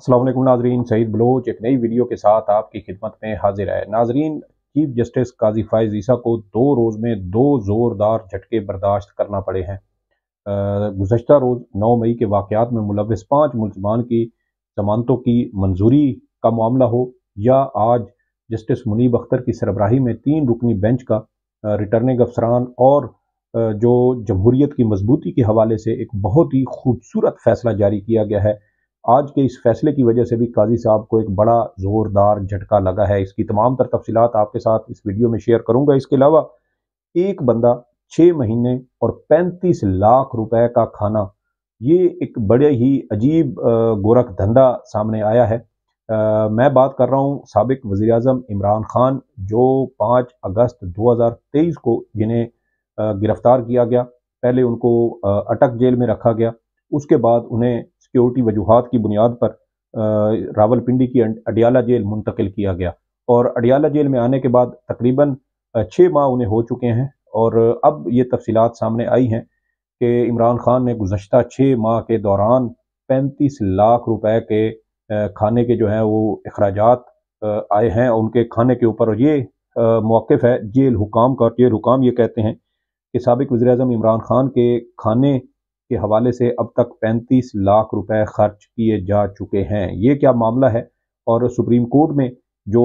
असलम नाजरीन सईद बलोच एक नई वीडियो के साथ आपकी खिदमत में हाजिर है नाजरीन चीफ जस्टिस काजी फायज ईसा को दो रोज़ में दो ज़ोरदार झटके बर्दाश्त करना पड़े हैं गुजशत रोज़ नौ मई के वाक़ात में मुलविस पाँच मुलजमान की जमानतों की मंजूरी का मामला हो या आज जस्टिस मुनीब अख्तर की सरबराही में तीन रुकनी बेंच का रिटर्निंग अफसरान और जो जमहूरीत की मजबूती के हवाले से एक बहुत ही खूबसूरत फैसला जारी किया गया है आज के इस फैसले की वजह से भी काजी साहब को एक बड़ा ज़ोरदार झटका लगा है इसकी तमाम तर तफसीत आपके साथ इस वीडियो में शेयर करूँगा इसके अलावा एक बंदा छः महीने और पैंतीस लाख रुपए का खाना ये एक बड़े ही अजीब गोरख धंधा सामने आया है आ, मैं बात कर रहा हूँ सबक वज़ी अजम इमरान खान जो पाँच अगस्त 2023 को जिन्हें गिरफ़्तार किया गया पहले उनको अटक जेल में रखा गया उसके बाद उन्हें सिक्योरिटी वजूहत की बुनियाद पर रावलपिंडी की अडियाला जेल मुंतकिल किया गया और अडियाला जेल में आने के बाद तकरीबन छः माह उन्हें हो चुके हैं और अब ये तफसीत सामने आई हैं कि इमरान खान ने गुजशत छः माह के दौरान पैंतीस लाख रुपए के खाने के जो हैं वो अखराज आए हैं उनके खाने के ऊपर और ये मौक़ है जेल हुकाम का जेल हुकाम ये कहते हैं कि सबक वज़ी अजम इमरान खान के खाने के हवाले से अब तक 35 लाख रुपए खर्च किए जा चुके हैं ये क्या मामला है और सुप्रीम कोर्ट में जो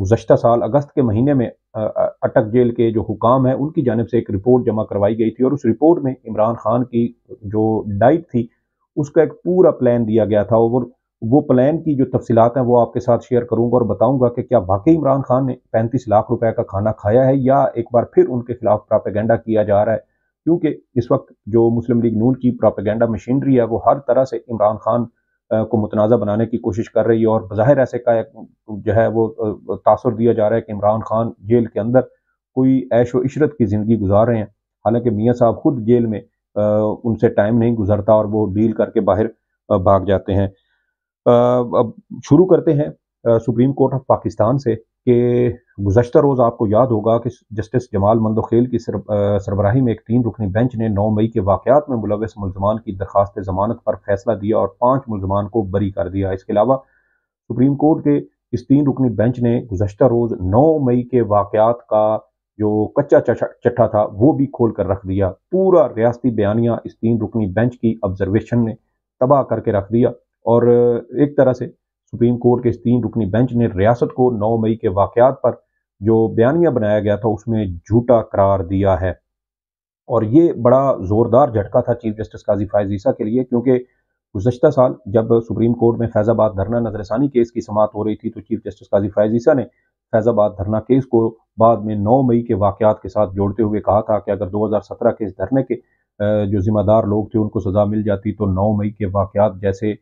गुजशत साल अगस्त के महीने में अटक जेल के जो हुकाम है उनकी जानब से एक रिपोर्ट जमा करवाई गई थी और उस रिपोर्ट में इमरान खान की जो डाइट थी उसका एक पूरा प्लान दिया गया था और वो प्लान की जो तफसीत हैं वो आपके साथ शेयर करूंगा और बताऊंगा कि क्या वाकई इमरान खान ने पैंतीस लाख रुपए का खाना खाया है या एक बार फिर उनके खिलाफ प्रापेगेंडा किया जा रहा है क्योंकि इस वक्त जो मुस्लिम लीग नून की प्रोपेगेंडा मशीनरी है वो हर तरह से इमरान खान को मुतनाज़ा बनाने की कोशिश कर रही है और बाहिर ऐसे का एक जो है वो तासर दिया जा रहा है कि इमरान खान जेल के अंदर कोई ऐश व इशरत की ज़िंदगी गुजार रहे हैं हालांकि मियाँ साहब खुद जेल में आ, उनसे टाइम नहीं गुजरता और वो डील करके बाहर भाग जाते हैं अब शुरू करते हैं सुप्रीम कोर्ट ऑफ पाकिस्तान से कि गुजशत रोज़ आपको याद होगा कि जस्टिस जमाल मंदोखेल की सर, सरबराही में एक तीन रुकनी बेंच ने नौ मई के वाक़ात में मुलवस मुलजमान की दरखास्त जमानत पर फैसला दिया और पाँच मुलजमान को बरी कर दिया इसके अलावा सुप्रीम कोर्ट के इस तीन रुकनी बेंच ने गुजशत रोज़ नौ मई के वाक़ात का जो कच्चा चट्ठा था वो भी खोल कर रख दिया पूरा रियाती बयानिया इस तीन रुकनी बेंच की ऑब्जर्वेशन ने तबाह करके रख दिया और एक तरह से सुप्रीम कोर्ट के इस तीन रुकनी बेंच ने रियासत को 9 मई के वाक़ात पर जो बयानिया बनाया गया था उसमें झूठा करार दिया है और ये बड़ा ज़ोरदार झटका था चीफ जस्टिस काजी फायज ईसा के लिए क्योंकि गुजशत साल जब सुप्रीम कोर्ट में फैज़ाबाद धरना नजरसानी केस की समात हो रही थी तो चीफ जस्टिस काजी फायज ईसा ने फैज़ाबाद धरना केस को बाद में 9 मई के वाक़ात के साथ जोड़ते हुए कहा था कि अगर 2017 के इस धरने के जो ज़िम्मेदार लोग थे उनको सज़ा मिल जाती तो 9 मई के वाक़ात जैसे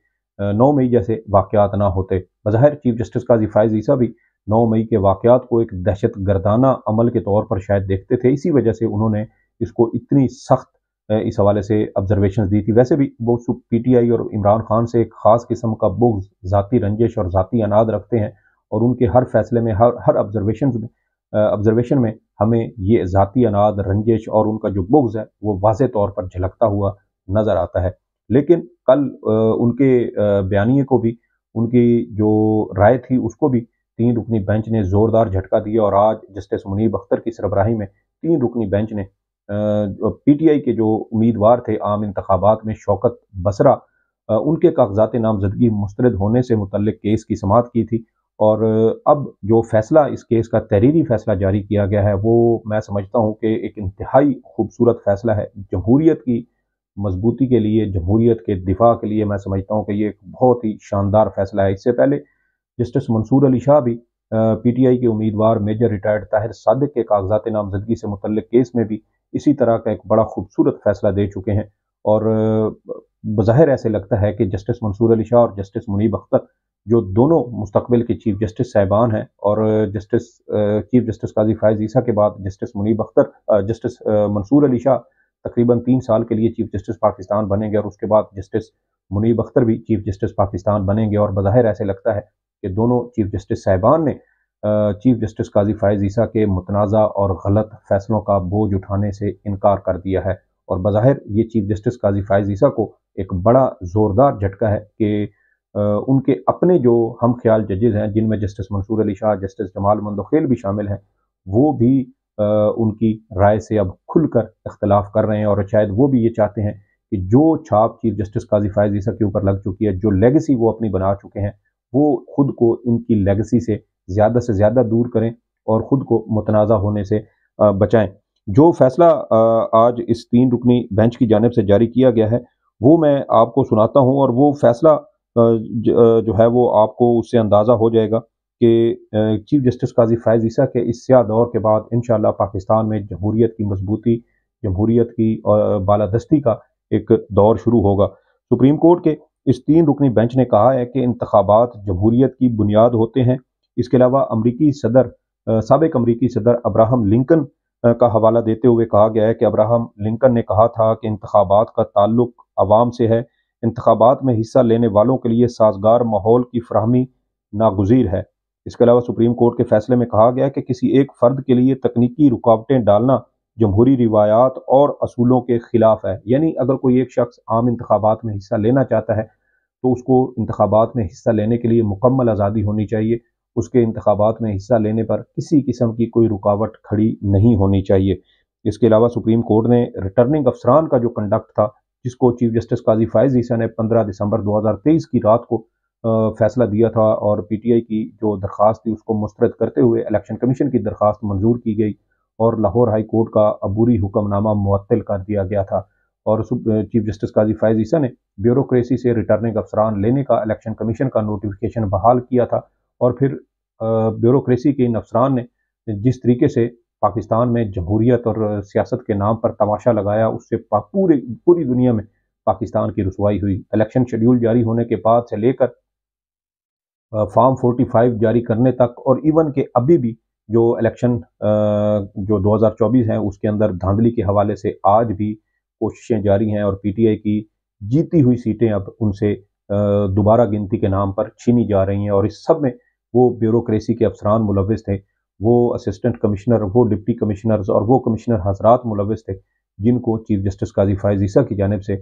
नौ मई जैसे वाक़ात ना होते बज़ाहिर चीफ जस्टिस काजी फायज ईसा भी नौ मई के वाक़ात को एक दहशत गर्दाना अमल के तौर पर शायद देखते थे इसी वजह से उन्होंने इसको इतनी सख्त इस हवाले से ऑब्जर्वेशन दी थी वैसे भी वो पी टी आई और इमरान खान से एक ख़ास किस्म का बुग्ज ज़ाती रंजिश और ज़ाती अनाद रखते हैं और उनके हर फैसले में हर हर ऑब्जर्वेशन में ऑब्जर्वेशन में हमें ये ज़ाती अनाद रंजिश और उनका जो बुग्ज है वो वाज तौर पर झलकता हुआ नज़र आता है लेकिन कल उनके बयानी को भी उनकी जो राय थी उसको भी तीन रुकनी बेंच ने ज़ोरदार झटका दिया और आज जस्टिस मुनीब अख्तर की सरबराही में तीन रुकनी बेंच ने पीटीआई के जो उम्मीदवार थे आम इंतबात में शौकत बसरा उनके कागजात नामजदगी मुस्तरद होने से मुतल केस की समात की थी और अब जो फैसला इस केस का तहरीरी फैसला जारी किया गया है वो मैं समझता हूँ कि एक इंतहाई खूबसूरत फैसला है जमहूरीत की मजबूती के लिए जमहूरीत के दिफा के लिए मैं समझता हूँ कि ये एक बहुत ही शानदार फैसला है इससे पहले जस्टिस मंसूर अली शाह भी पी टी आई के उम्मीदवार मेजर रिटायर्ड ताहिर सादक के कागजात नामजदगी से मुतल केस में भी इसी तरह का एक बड़ा खूबसूरत फैसला दे चुके हैं और बज़ाहिर ऐसे लगता है कि जस्टिस मंसूर अली शाह और जस्टिस मुनीब अख्तर जो दोनों मुस्तबिल के चीफ जस्टिस साहबान हैं और justice chief justice Qazi Faez Isa के बाद जस्टिस मुनीब अख्तर जस्टिस मंसूर अली शाह तकरीबन तीन साल के लिए चीफ जस्टिस पाकिस्तान बनेंगे और उसके बाद जस्टिस मुनीब अख्तर भी चीफ जस्टिस पाकिस्तान बनेंगे और बज़ाहिर ऐसे लगता है कि दोनों चीफ जस्टिस साहिबान ने चीफ जस्टिस काजी फायज ईसा के मुतनाज़ा और गलत फैसलों का बोझ उठाने से इनकार कर दिया है और बज़ाहिर ये चीफ जस्टिस काजी फायज ईसा को एक बड़ा ज़ोरदार झटका है कि उनके अपने जो हम ख्याल जजेज़ हैं जिनमें जस्टिस मंसूर अली शाह जस्टिस जमाल मंदोखेल भी शामिल हैं वो भी उनकी राय से अब खुलकर इख्तलाफ कर रहे हैं और शायद वो भी ये चाहते हैं कि जो छाप चीफ जस्टिस काजी फायज ईसा के ऊपर लग चुकी है जो लेगेसी वो अपनी बना चुके हैं वो खुद को इनकी लेगेसी से ज़्यादा से ज़्यादा दूर करें और ख़ुद को मुतनाज़ होने से बचाएं जो फैसला आज इस तीन रुकनी बेंच की जानब से जारी किया गया है वो मैं आपको सुनाता हूँ और वो फैसला जो है वो आपको उससे अंदाज़ा हो जाएगा कि चीफ जस्टिस काजी फैज़ ईसा के इस सिया दौर के बाद इन पाकिस्तान में जमहूरीत की मजबूती जमहूरीत की और बालादस्ती का एक दौर शुरू होगा सुप्रीम कोर्ट के इस तीन रुकनी बेंच ने कहा है कि इंतबात जमहूरीत की बुनियाद होते हैं इसके अलावा अमरीकी सदर सबक अमरीकी सदर अब्राहम लिंकन का हवाला देते हुए कहा गया है कि अब्राहम लिंकन ने कहा था कि इंतबात का ताल्लुक आवाम से है इंतबात में हिस्सा लेने वालों के लिए साजगार माहौल की फ्राहमी नागजीर है इसके अलावा सुप्रीम कोर्ट के फैसले में कहा गया कि किसी एक फ़र्द के लिए तकनीकी रुकावटें डालना जमहूरी रिवायात और असूलों के ख़िलाफ़ है यानी अगर कोई एक शख्स आम इंतबात में हिस्सा लेना चाहता है तो उसको इंतबात में हिस्सा लेने के लिए मुकम्मल आज़ादी होनी चाहिए उसके इंतबात में हिस्सा लेने पर किसी किस्म की कोई रुकावट खड़ी नहीं होनी चाहिए इसके अलावा सुप्रीम कोर्ट ने रिटर्निंग अफसरान का जो कंडक्ट था जिसको चीफ जस्टिस काजी फायज ईसा ने 15 दिसंबर 2023 की रात को फैसला दिया था और पीटीआई की जो दरख्वास्त थी उसको मुस्रद करते हुए इलेक्शन कमीशन की दरख्वास्त मंजूर की गई और लाहौर हाई कोर्ट का अबूरी हुक्मनामा मुअत्तल कर दिया गया था और चीफ जस्टिस काजी फैज़ ईसा ने ब्यूरोक्रेसी से रिटर्निंग अफसरान लेने का इलेक्शन कमीशन का नोटिफिकेशन बहाल किया था और फिर ब्यूरोक्रेसी के इन अफसरान ने जिस तरीके से पाकिस्तान में जमहूरियत और सियासत के नाम पर तमाशा लगाया उससे पूरे पूरी दुनिया में पाकिस्तान की रसवाई हुई इलेक्शन शेड्यूल जारी होने के बाद से लेकर फॉर्म 45 जारी करने तक और इवन के अभी भी जो इलेक्शन जो 2024 हैं उसके अंदर धांधली के हवाले से आज भी कोशिशें जारी हैं और पीटीआई की जीती हुई सीटें अब उनसे दोबारा गिनती के नाम पर छीनी जा रही हैं और इस सब में वो ब्यूरोक्रेसी के अफसरान मुलविस थे वो असिस्टेंट कमिश्नर वो डिप्टी कमिश्नर्स और वो कमिश्नर हजरात मुलविस थे जिनको चीफ जस्टिस काजी फायज ईसा की जानब से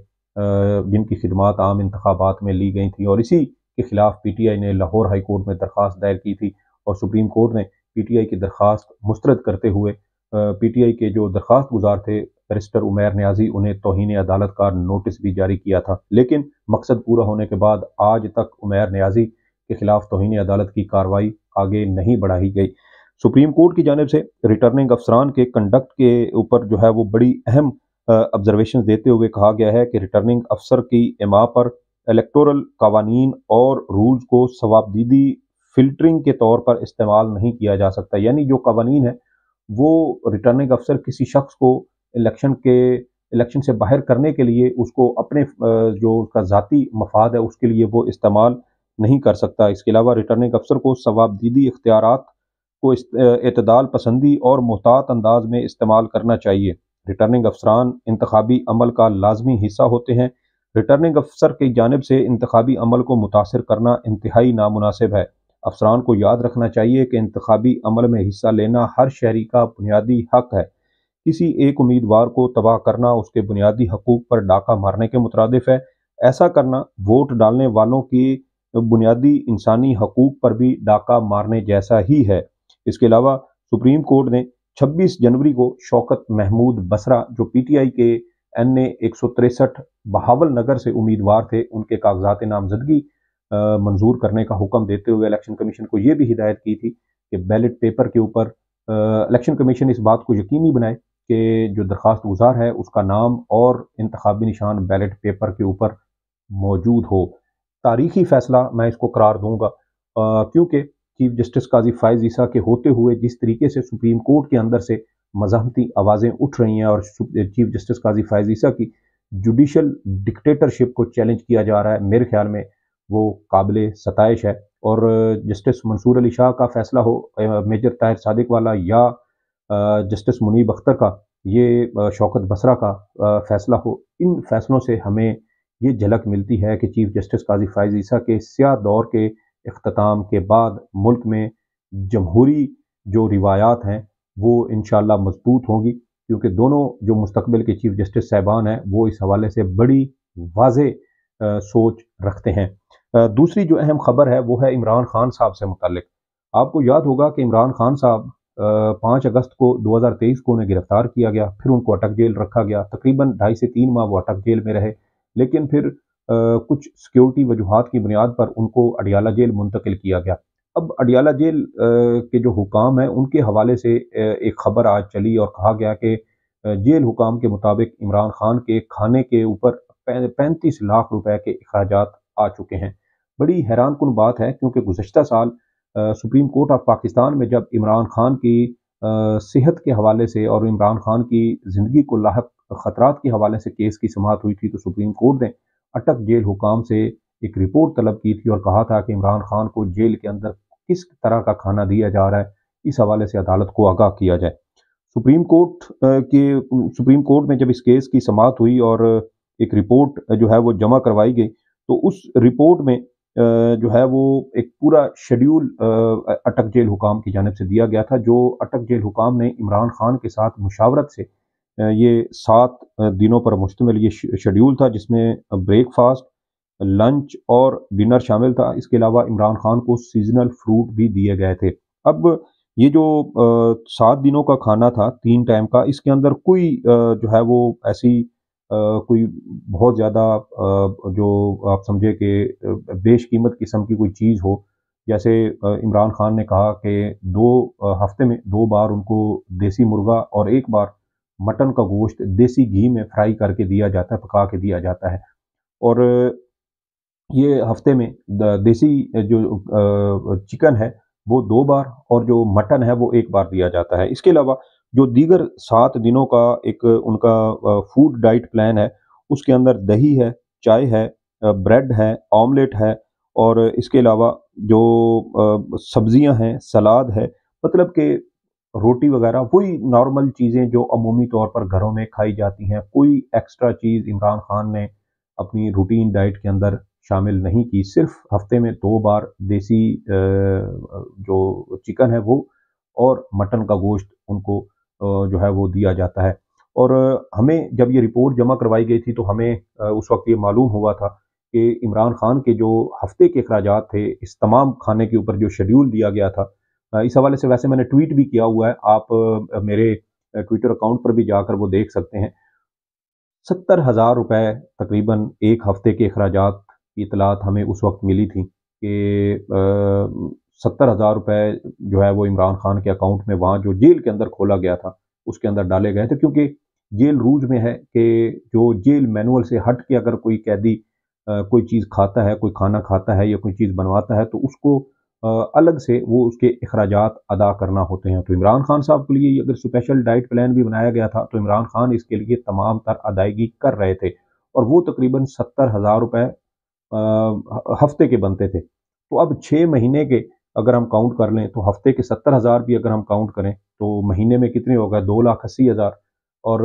जिनकी खिदमत आम इंतबात में ली गई थी और इसी के खिलाफ पीटीआई ने लाहौर हाई कोर्ट में दरख्वास्त दायर की थी और सुप्रीम कोर्ट ने पीटीआई की दरख्वास्त मुस्तरद करते हुए पीटीआई के जो दरख्वास्त गुजार थे बैरिस्टर उमेर न्याजी उन्हें तोहन अदालत का नोटिस भी जारी किया था लेकिन मकसद पूरा होने के बाद आज तक उमेर न्याजी के खिलाफ तोहन अदालत की कार्रवाई आगे नहीं बढ़ाई गई सुप्रीम कोर्ट की जानब से रिटर्निंग अफसरान के कंडक्ट के ऊपर जो है वो बड़ी अहम ऑब्जर्वेशन देते हुए कहा गया है कि रिटर्निंग अफसर की एमा पर इलेक्टोरल कवानीन और रूल्स को सवाबदीदी फिल्टरिंग के तौर पर इस्तेमाल नहीं किया जा सकता यानी जो कवानीन है वो रिटर्निंग अफसर किसी शख्स को इलेक्शन के इलेक्शन से बाहर करने के लिए उसको अपने जो उसका ज़ाती मफाद है उसके लिए वो इस्तेमाल नहीं कर सकता इसके अलावा रिटर्निंग अफसर को सवाबदीदी इख्तियार को इतदाल पसंदी और मोहतात अंदाज में इस्तेमाल करना चाहिए रिटर्निंग अफसरान इंतबी अमल का लाजमी हिस्सा होते हैं रिटर्निंग अफसर की जानब से इंतबी अमल को मुतासर करना इंतहाई नामनासिब है अफसरान को याद रखना चाहिए कि इंतबी अमल में हिस्सा लेना हर शहरी का बुनियादी हक है किसी एक उम्मीदवार को तबाह करना उसके बुनियादी हकूक पर डाका मारने के मुतरद है ऐसा करना वोट डालने वालों की बुनियादी इंसानी हकूक पर भी डाका मारने जैसा ही है इसके अलावा सुप्रीम कोर्ट ने 26 जनवरी को शौकत महमूद बसरा जो पीटीआई के एन ए एक सौ तिरसठ बहावल नगर से उम्मीदवार थे उनके कागजात नामजदगी मंजूर करने का हुक्म देते हुए इलेक्शन कमीशन को यह भी हिदायत की थी कि बैलेट पेपर के ऊपर इलेक्शन कमीशन इस बात को यकीनी बनाए कि जो दरख्वास्त गुजार है उसका नाम और इंतबी निशान बैलेट पेपर के ऊपर मौजूद हो तारीखी फैसला मैं इसको करार दूंगा क्योंकि चीफ जस्टिस काजी फायज ईसा के होते हुए जिस तरीके से सुप्रीम कोर्ट के अंदर से मजामती आवाज़ें उठ रही हैं और चीफ जस्टिस काजी फायज ईसा की जुडिशल डिक्टेटरशिप को चैलेंज किया जा रहा है मेरे ख्याल में वो काबिल सतश है और जस्टिस मंसूर अली शाह का फैसला हो मेजर ताहिर सादिक वाला या जस्टिस मुनीब अख्तर का ये शौकत बसरा का फैसला हो इन फैसलों से हमें ये झलक मिलती है कि चीफ जस्टिस काजी फायज ईसा के सिया दौर के अख्ताम के बाद मुल्क में जमहूरी जो रिवायात हैं वो इन मजबूत होंगी क्योंकि दोनों जो मुस्तबिल के चीफ जस्टिस साहबान हैं वो इस हवाले से बड़ी वाज सोच रखते हैं दूसरी जो अहम खबर है वो है इमरान खान साहब से मुतल आपको याद होगा कि इमरान खान साहब पाँच अगस्त को 2023 को उन्हें गिरफ्तार किया गया फिर उनको अटक जेल रखा गया तकरीबन ढाई से तीन माह वो अटक जेल में रहे लेकिन फिर आ, कुछ सिक्योरिटी वजूहत की बुनियाद पर उनको अडियाला जेल मुंतकिल किया गया अब अडियाला जेल के जो हुकाम हैं उनके हवाले से एक खबर आज चली और कहा गया कि जेल हुकाम के मुताबिक इमरान खान के खाने के ऊपर पैंतीस लाख रुपए के अखराज आ चुके हैं बड़ी हैरान कन बात है क्योंकि गुजशत साल सुप्रीम कोर्ट ऑफ पाकिस्तान में जब इमरान खान की सेहत के हवाले से और इमरान खान की ज़िंदगी को लाक ख़तरा के हवाले से केस की समात हुई थी तो सुप्रीम कोर्ट ने अटक जेल हुकाम से एक रिपोर्ट तलब की थी और कहा था कि इमरान खान को जेल के अंदर किस तरह का खाना दिया जा रहा है इस हवाले से अदालत को आगाह किया जाए सुप्रीम कोर्ट के सुप्रीम कोर्ट में जब इस केस की समाप्त हुई और एक रिपोर्ट जो है वो जमा करवाई गई तो उस रिपोर्ट में जो है वो एक पूरा शेड्यूल अटक जेल हुकाम की जानब से दिया गया था जो अटक जेल हुकाम ने इमरान खान के साथ मुशावरत से ये सात दिनों पर मुश्तमिल ये शेड्यूल था जिसमें ब्रेकफास्ट लंच और डिनर शामिल था इसके अलावा इमरान खान को सीजनल फ्रूट भी दिए गए थे अब ये जो सात दिनों का खाना था तीन टाइम का इसके अंदर कोई जो है वो ऐसी कोई बहुत ज़्यादा जो आप समझे कि बेश कीमत किस्म की कोई चीज़ हो जैसे इमरान खान ने कहा कि दो हफ्ते में दो बार उनको देसी मुर्गा और एक बार मटन का गोश्त देसी घी में फ्राई करके दिया जाता है पका के दिया जाता है और ये हफ्ते में देसी जो चिकन है वो दो बार और जो मटन है वो एक बार दिया जाता है इसके अलावा जो दीगर सात दिनों का एक उनका फूड डाइट प्लान है उसके अंदर दही है चाय है ब्रेड है ऑमलेट है और इसके अलावा जो सब्जियां हैं सलाद है मतलब कि रोटी वगैरह वही नॉर्मल चीज़ें जो अमूमी तौर पर घरों में खाई जाती हैं कोई एक्स्ट्रा चीज़ इमरान खान ने अपनी रूटीन डाइट के अंदर शामिल नहीं की सिर्फ हफ्ते में दो बार देसी जो चिकन है वो और मटन का गोश्त उनको जो है वो दिया जाता है और हमें जब ये रिपोर्ट जमा करवाई गई थी तो हमें उस वक्त ये मालूम हुआ था कि इमरान खान के जो हफ्ते के अखराज थे इस तमाम खाने के ऊपर जो शेड्यूल दिया गया था इस हवाले से वैसे मैंने ट्वीट भी किया हुआ है आप मेरे ट्विटर अकाउंट पर भी जाकर वो देख सकते हैं सत्तर हज़ार रुपये तकरीबन एक हफ्ते के अखराज की इतलात हमें उस वक्त मिली थी कि सत्तर हज़ार रुपये जो है वो इमरान खान के अकाउंट में वहाँ जो जेल के अंदर खोला गया था उसके अंदर डाले गए थे क्योंकि जेल रूज में है कि जो जेल मैनुअल से हट के अगर कोई कैदी कोई चीज़ खाता है कोई खाना खाता है या कोई चीज़ बनवाता है तो उसको अलग से वो उसके अखराज अदा करना होते हैं तो इमरान खान साहब के लिए अगर स्पेशल डाइट प्लान भी बनाया गया था तो इमरान खान इसके लिए तमाम तर अदायगी कर रहे थे और वो तकरीबन सत्तर हज़ार रुपये हफ्ते के बनते थे तो अब छः महीने के अगर हम काउंट कर लें तो हफ्ते के सत्तर हज़ार भी अगर हम काउंट करें तो महीने में कितने हो गए दो लाख अस्सी हज़ार और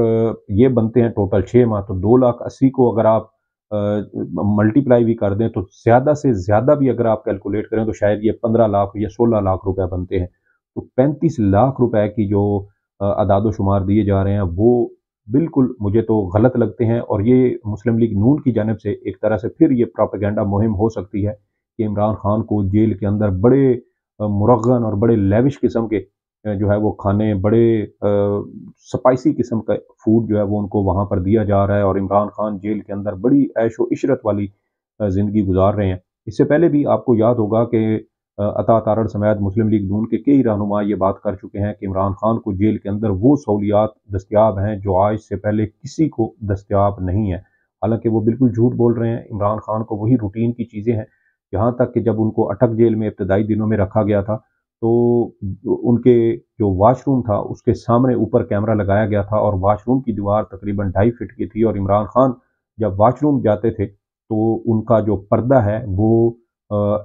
ये बनते हैं टोटल छः माह तो दो लाख अस्सी को अगर आप मल्टीप्लाई भी कर दें तो ज़्यादा से ज़्यादा भी अगर आप कैलकुलेट करें तो शायद ये पंद्रह लाख या सोलह लाख रुपये बनते हैं तो पैंतीस लाख रुपये की जो अदादोशुमार दिए जा रहे हैं वो बिल्कुल मुझे तो गलत लगते हैं और ये मुस्लिम लीग नून की जानब से एक तरह से फिर ये प्रोपेगेंडा मुहिम हो सकती है कि इमरान खान को जेल के अंदर बड़े मुरगन और बड़े लेविश किस्म के जो है वो खाने बड़े आ, स्पाइसी किस्म का फूड जो है वो उनको वहाँ पर दिया जा रहा है और इमरान खान जेल के अंदर बड़ी ऐशो इशरत वाली ज़िंदगी गुजार रहे हैं इससे पहले भी आपको याद होगा कि अता तारण समेत मुस्लिम लीग नून के कई रहनुमा ये बात कर चुके हैं कि इमरान खान को जेल के अंदर वो सहूलियात दस्तियाब हैं जो आज से पहले किसी को दस्तियाब नहीं है हालांकि वो बिल्कुल झूठ बोल रहे हैं इमरान खान को वही रूटीन की चीज़ें हैं यहाँ तक कि जब उनको अटक जेल में इब्तदाई दिनों में रखा गया था तो उनके जो वाशरूम था उसके सामने ऊपर कैमरा लगाया गया था और वाशरूम की दीवार तकरीबन ढाई फिट की थी और इमरान खान जब वाशरूम जाते थे तो उनका जो पर्दा है वो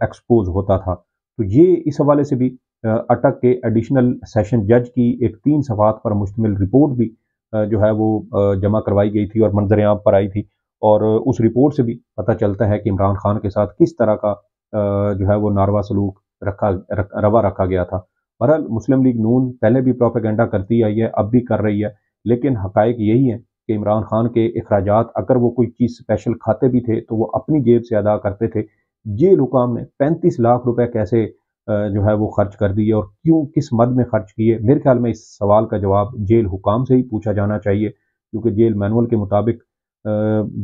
एक्सपोज होता था तो ये इस हवाले से भी अटक के एडिशनल सेशन जज की एक तीन सफात पर मुश्तमिल रिपोर्ट भी जो है वो जमा करवाई गई थी और मंजर आम पर आई थी और उस रिपोर्ट से भी पता चलता है कि इमरान खान के साथ किस तरह का जो है वो नारवा सलूक रखा रख, रवा रखा गया था बहरहाल मुस्लिम लीग नून पहले भी प्रोपेगेंडा करती आई है अब भी कर रही है लेकिन हकायक यही है कि इमरान खान के अखराज अगर वो कोई चीज़ स्पेशल खाते भी थे तो वो अपनी जेब से अदा करते थे ये रुकाम ने पैंतीस लाख रुपए कैसे जो है वो खर्च कर दिए और क्यों किस मद में खर्च किए मेरे ख्याल में इस सवाल का जवाब जेल हुकाम से ही पूछा जाना चाहिए क्योंकि जेल मैनुअल के मुताबिक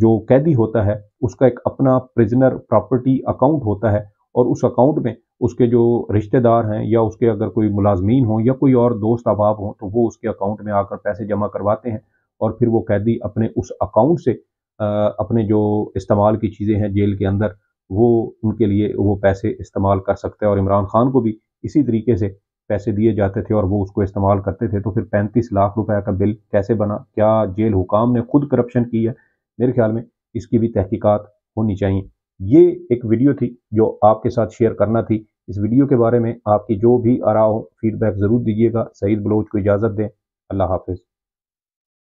जो कैदी होता है उसका एक अपना प्रिजनर प्रॉपर्टी अकाउंट होता है और उस अकाउंट में उसके जो रिश्तेदार हैं या उसके अगर कोई मुलाजमीन हो या कोई और दोस्त अहबाब हों तो वो उसके अकाउंट में आकर पैसे जमा करवाते हैं और फिर वो कैदी अपने उस अकाउंट से अपने जो इस्तेमाल की चीज़ें हैं जेल के अंदर वो उनके लिए वो पैसे इस्तेमाल कर सकते हैं और इमरान खान को भी इसी तरीके से पैसे दिए जाते थे और वो उसको इस्तेमाल करते थे तो फिर पैंतीस लाख रुपए का बिल कैसे बना क्या जेल हुकाम ने खुद करप्शन की है मेरे ख्याल में इसकी भी तहकीकात होनी चाहिए ये एक वीडियो थी जो आपके साथ शेयर करना थी इस वीडियो के बारे में आपकी जो भी आरा हो फीडबैक ज़रूर दीजिएगा सईद बलोच को इजाज़त दें अल्लाह हाफिज़